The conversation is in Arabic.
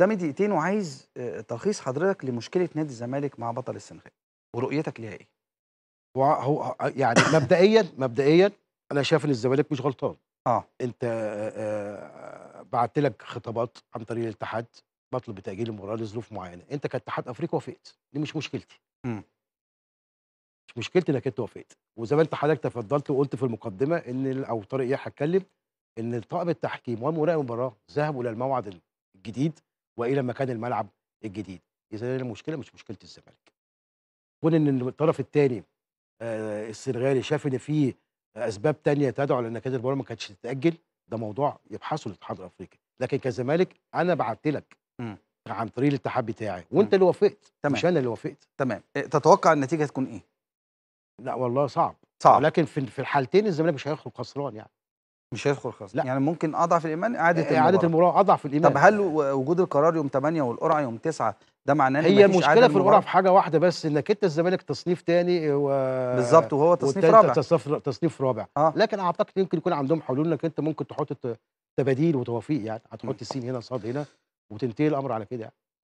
من دقيقتين وعايز آه، تلخيص حضرتك لمشكله نادي الزمالك مع بطل السنغال ورؤيتك ليها ايه؟ هو هو آه، يعني مبدئيا مبدئيا انا شايف ان الزمالك مش غلطان اه انت آه، بعت لك خطابات عن طريق الاتحاد بطلب بتاجيل المباراه لظروف معينه انت كاتحاد افريقيا وافقت دي مش مشكلتي امم مش مشكلتي انك انت وافقت وزي ما انت حضرتك تفضلت وقلت في المقدمه ان او طارق يحيى اتكلم ان طاقم التحكيم ومراقب المباراه ذهبوا الى الموعد الجديد والى مكان الملعب الجديد اذا المشكله مش مشكله الزمالك كون ان الطرف الثاني آه، السنغالي شاف ان في اسباب تانية تدعو لان كده المباراه ما كانتش تتاجل ده موضوع يبحثه الاتحاد الافريقي لكن كزمالك انا بعت لك عن طريق الاتحاد بتاعي وانت اللي وافقت تمام. مش انا اللي وافقت تمام إيه، تتوقع النتيجه تكون ايه لا والله صعب صعب لكن في في الحالتين الزمالك مش هيخرج خسران يعني مش هيدخل خلاص لا يعني ممكن اضعف الايمان اعاده المباراه اعاده المباراه اضعف الايمان طب هل وجود القرار يوم 8 والقرعه يوم 9 ده معناه ان هي المشكله في القرعه في حاجه واحده بس انك انت الزمالك تصنيف ثاني و... بالظبط وهو تصنيف رابع تصنيف تصنيف رابع آه. لكن اعتقد يمكن يكون عندهم حلول انك انت ممكن تحط تباديل وتوافيق يعني هتحط السين هنا صاد هنا وتنتهي الامر على كده يعني.